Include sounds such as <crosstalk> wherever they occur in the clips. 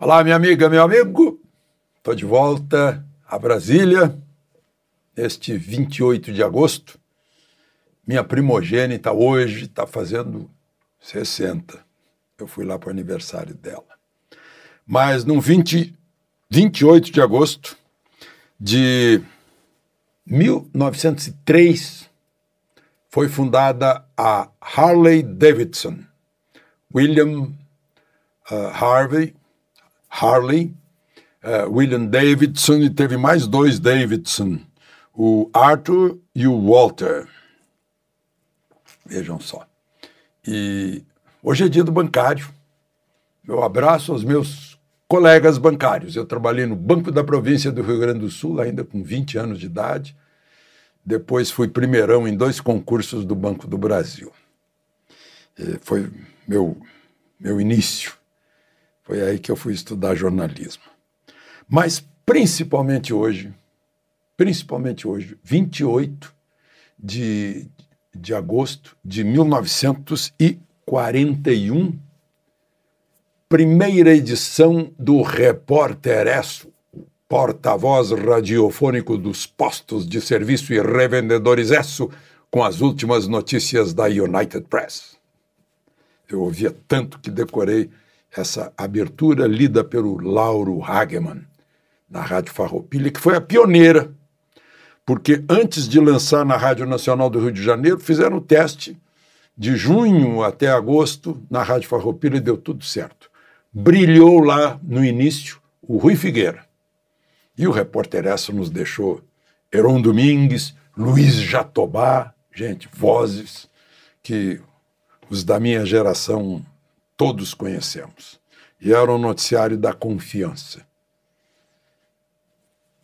Olá, minha amiga, meu amigo. Estou de volta a Brasília, este 28 de agosto. Minha primogênita hoje está fazendo 60. Eu fui lá para o aniversário dela. Mas no 20, 28 de agosto de 1903 foi fundada a Harley Davidson. William uh, Harvey Harley, uh, William Davidson e teve mais dois Davidson, o Arthur e o Walter. Vejam só. E hoje é dia do bancário. Meu abraço aos meus colegas bancários. Eu trabalhei no Banco da Província do Rio Grande do Sul, ainda com 20 anos de idade. Depois fui primeirão em dois concursos do Banco do Brasil. E eh, foi meu, meu início. Foi aí que eu fui estudar jornalismo. Mas principalmente hoje, principalmente hoje, 28 de, de agosto de 1941, primeira edição do Repórter Esso, porta-voz radiofônico dos postos de serviço e revendedores Esso, com as últimas notícias da United Press. Eu ouvia tanto que decorei essa abertura lida pelo Lauro Hageman, na Rádio Farroupilha, que foi a pioneira, porque antes de lançar na Rádio Nacional do Rio de Janeiro, fizeram o teste de junho até agosto na Rádio Farroupilha e deu tudo certo. Brilhou lá no início o Rui Figueira. E o repórter essa nos deixou Heron Domingues, Luiz Jatobá, gente, vozes que os da minha geração todos conhecemos. E era o noticiário da confiança.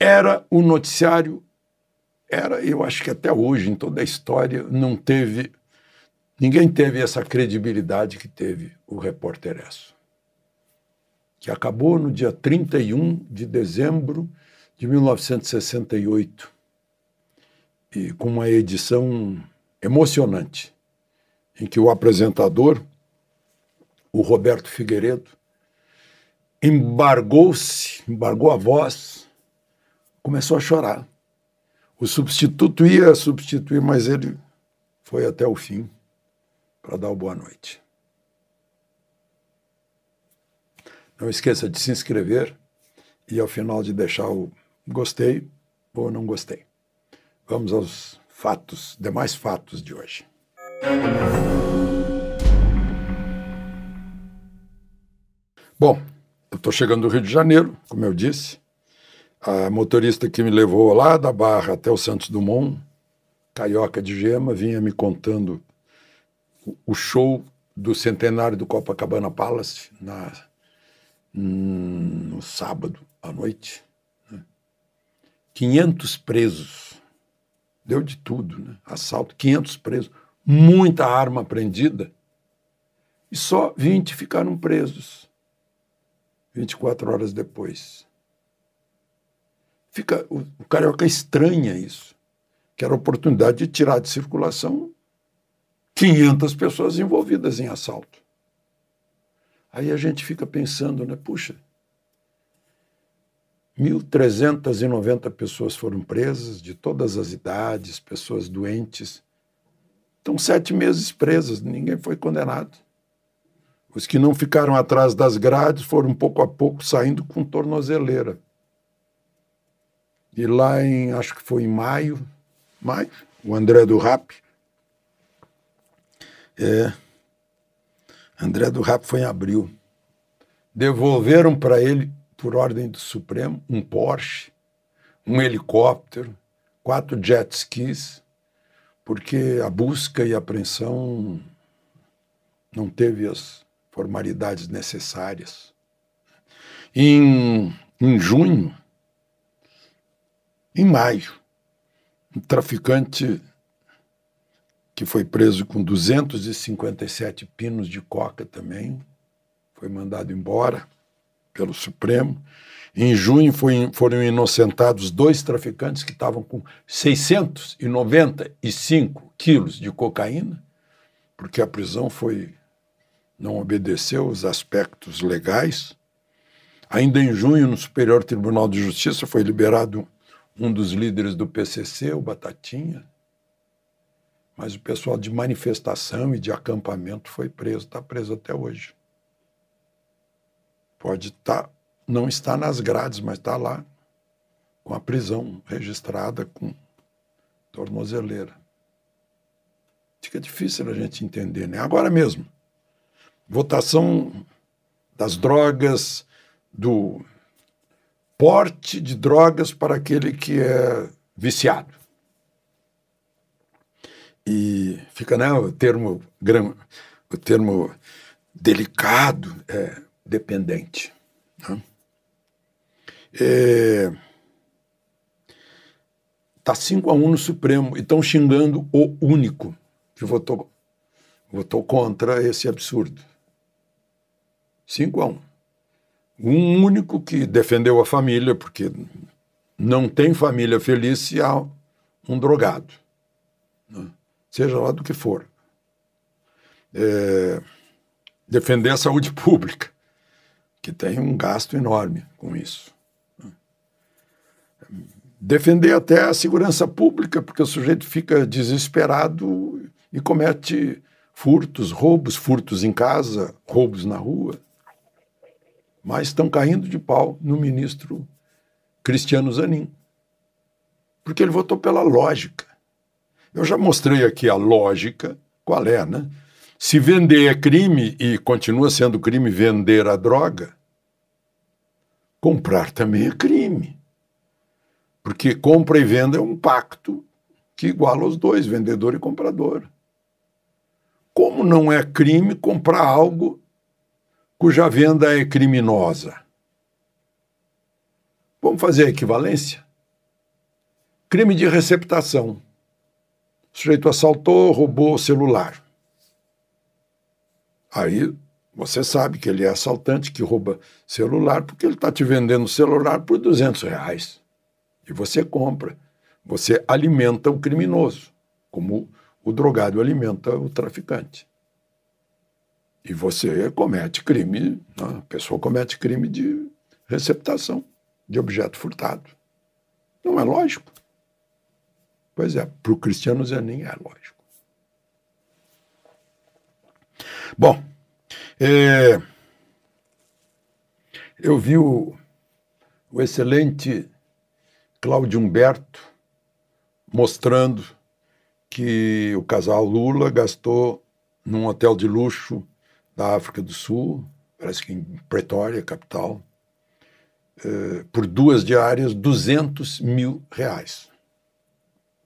Era o noticiário, era, eu acho que até hoje, em toda a história, não teve, ninguém teve essa credibilidade que teve o repórter Esso, que acabou no dia 31 de dezembro de 1968, e com uma edição emocionante, em que o apresentador, o Roberto Figueiredo, embargou-se, embargou a voz, começou a chorar. O substituto ia substituir, mas ele foi até o fim para dar o boa noite. Não esqueça de se inscrever e ao final de deixar o gostei ou não gostei. Vamos aos fatos, demais fatos de hoje. Bom, eu estou chegando do Rio de Janeiro, como eu disse. A motorista que me levou lá da Barra até o Santos Dumont, carioca de gema, vinha me contando o show do centenário do Copacabana Palace na, hum, no sábado à noite. 500 né? presos. Deu de tudo, né? Assalto, 500 presos, muita arma apreendida. E só 20 ficaram presos. 24 horas depois. Fica, o, o carioca estranha isso, que era a oportunidade de tirar de circulação 500 pessoas envolvidas em assalto. Aí a gente fica pensando, né? Puxa, 1.390 pessoas foram presas, de todas as idades, pessoas doentes. Estão sete meses presas, ninguém foi condenado. Os que não ficaram atrás das grades foram pouco a pouco saindo com tornozeleira. E lá em, acho que foi em maio, maio, o André do Rap. É. André do Rap foi em abril. Devolveram para ele, por ordem do Supremo, um Porsche, um helicóptero, quatro jet skis, porque a busca e a apreensão não teve as formalidades necessárias. Em, em junho, em maio, um traficante que foi preso com 257 pinos de coca também, foi mandado embora pelo Supremo. Em junho foi, foram inocentados dois traficantes que estavam com 695 quilos de cocaína, porque a prisão foi não obedeceu os aspectos legais. Ainda em junho, no Superior Tribunal de Justiça, foi liberado um dos líderes do PCC, o Batatinha, mas o pessoal de manifestação e de acampamento foi preso, está preso até hoje. Pode estar, tá, não está nas grades, mas está lá, com a prisão registrada com tornozeleira. Fica difícil a gente entender, né? Agora mesmo, votação das drogas, do porte de drogas para aquele que é viciado. E fica né, o termo o termo delicado é dependente. Né? É, tá 5 a 1 um no Supremo e estão xingando o único que votou, votou contra esse absurdo. 5 a 1. Um único que defendeu a família, porque não tem família feliz se há um drogado, né? seja lá do que for. É, defender a saúde <laughs> pública, que tem um gasto enorme com isso. Né? Defender até a segurança pública, porque o sujeito fica desesperado e comete furtos, roubos, furtos em casa, roubos na rua mas estão caindo de pau no ministro Cristiano Zanin. Porque ele votou pela lógica. Eu já mostrei aqui a lógica, qual é, né? Se vender é crime e continua sendo crime vender a droga, comprar também é crime. Porque compra e venda é um pacto que iguala os dois, vendedor e comprador. Como não é crime comprar algo cuja venda é criminosa. Vamos fazer a equivalência? Crime de receptação. O sujeito assaltou, roubou o celular. Aí você sabe que ele é assaltante, que rouba celular, porque ele está te vendendo o celular por 200 reais. E você compra. Você alimenta o criminoso, como o drogado alimenta o traficante. E você comete crime, né? a pessoa comete crime de receptação de objeto furtado. Não é lógico? Pois é, para o Cristiano Zanin é lógico. Bom, é, eu vi o, o excelente Cláudio Humberto mostrando que o casal Lula gastou num hotel de luxo da África do Sul, parece que em Pretória, capital, eh, por duas diárias, 200 mil reais,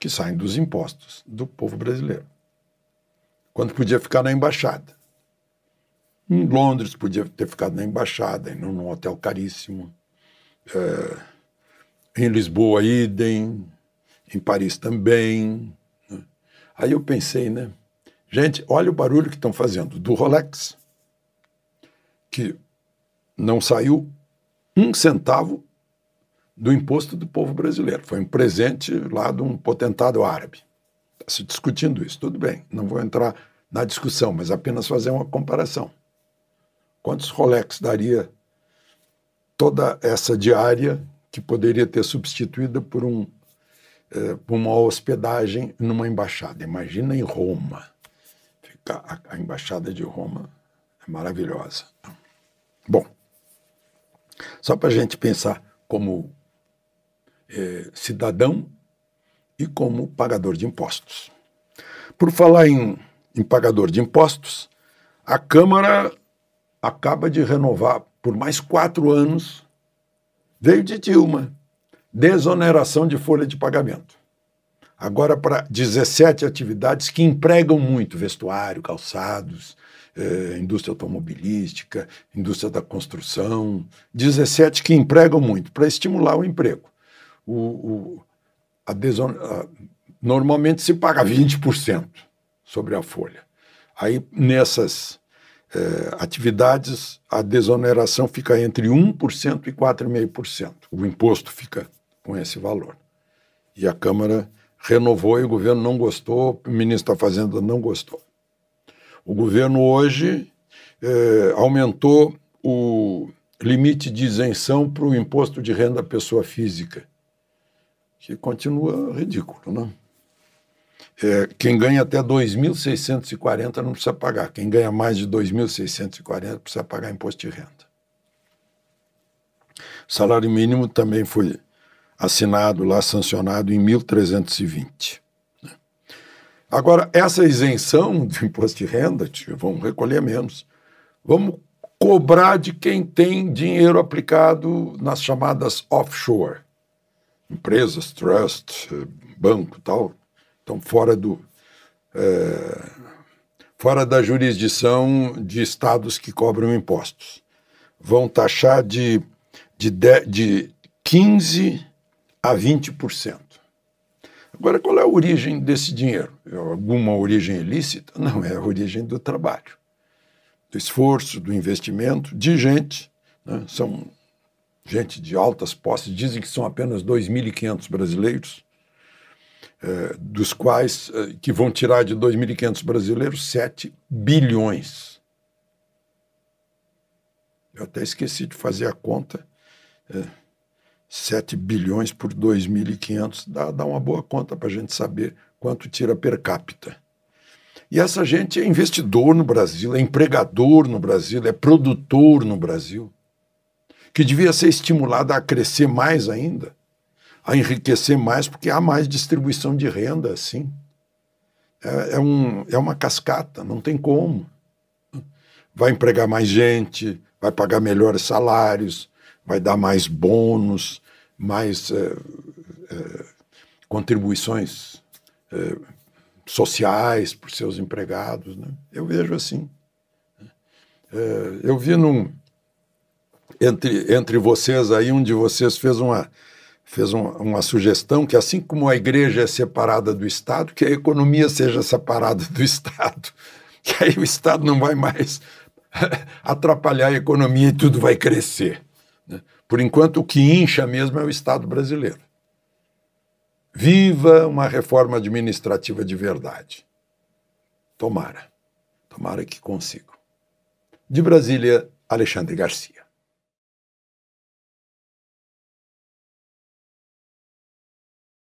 que saem dos impostos do povo brasileiro. Quando podia ficar na embaixada. Em Londres podia ter ficado na embaixada, em um hotel caríssimo. Eh, em Lisboa, idem. Em Paris também. Né? Aí eu pensei, né? Gente, olha o barulho que estão fazendo do Rolex, que não saiu um centavo do imposto do povo brasileiro. Foi um presente lá de um potentado árabe. Está se discutindo isso, tudo bem, não vou entrar na discussão, mas apenas fazer uma comparação. Quantos Rolex daria toda essa diária que poderia ter substituída por um eh, por uma hospedagem numa embaixada? Imagina em Roma, a embaixada de Roma maravilhosa. Bom, só para a gente pensar como é, cidadão e como pagador de impostos. Por falar em, em pagador de impostos, a Câmara acaba de renovar por mais quatro anos, veio de Dilma, desoneração de folha de pagamento. Agora para 17 atividades que empregam muito, vestuário, calçados, eh, indústria automobilística, indústria da construção, 17 que empregam muito, para estimular o emprego. O, o a deson... normalmente se paga 20% sobre a folha. Aí, nessas eh, atividades, a desoneração fica entre 1% e 4,5%. O imposto fica com esse valor. E a Câmara renovou e o governo não gostou, o ministro da Fazenda não gostou. O governo hoje é, aumentou o limite de isenção para o imposto de renda à pessoa física, que continua ridículo, né? É, quem ganha até 2.640 não precisa pagar. Quem ganha mais de 2.640 precisa pagar imposto de renda. O salário mínimo também foi assinado lá, sancionado em 1.320. Agora, essa isenção do imposto de renda, tio, vamos recolher menos. Vamos cobrar de quem tem dinheiro aplicado nas chamadas offshore. Empresas, trust, banco tal, estão fora do. É, fora da jurisdição de estados que cobram impostos. Vão taxar de, de, de, de 15% a 20%. Agora, qual é a origem desse dinheiro? alguma origem ilícita, não, é a origem do trabalho, do esforço, do investimento, de gente. Né? São gente de altas posses, dizem que são apenas 2.500 brasileiros, é, dos quais, é, que vão tirar de 2.500 brasileiros, 7 bilhões. Eu até esqueci de fazer a conta. É, 7 bilhões por 2.500 dá, dá uma boa conta para a gente saber quanto tira per capita. E essa gente é investidor no Brasil, é empregador no Brasil, é produtor no Brasil, que devia ser estimulada a crescer mais ainda, a enriquecer mais, porque há mais distribuição de renda, assim. É, é, um, é uma cascata, não tem como. Vai empregar mais gente, vai pagar melhores salários, vai dar mais bônus, mais é, é, contribuições é, sociais por seus empregados. Né? Eu vejo assim. É, eu vi num. Entre, entre vocês aí, um de vocês fez uma, fez uma sugestão que, assim como a igreja é separada do Estado, que a economia seja separada do Estado. <laughs> Que aí o Estado não vai mais <laughs> atrapalhar a economia e tudo vai crescer. Né? Por enquanto, o que incha mesmo é o Estado brasileiro. Viva uma reforma administrativa de verdade. Tomara, tomara que consigo. De Brasília, Alexandre Garcia.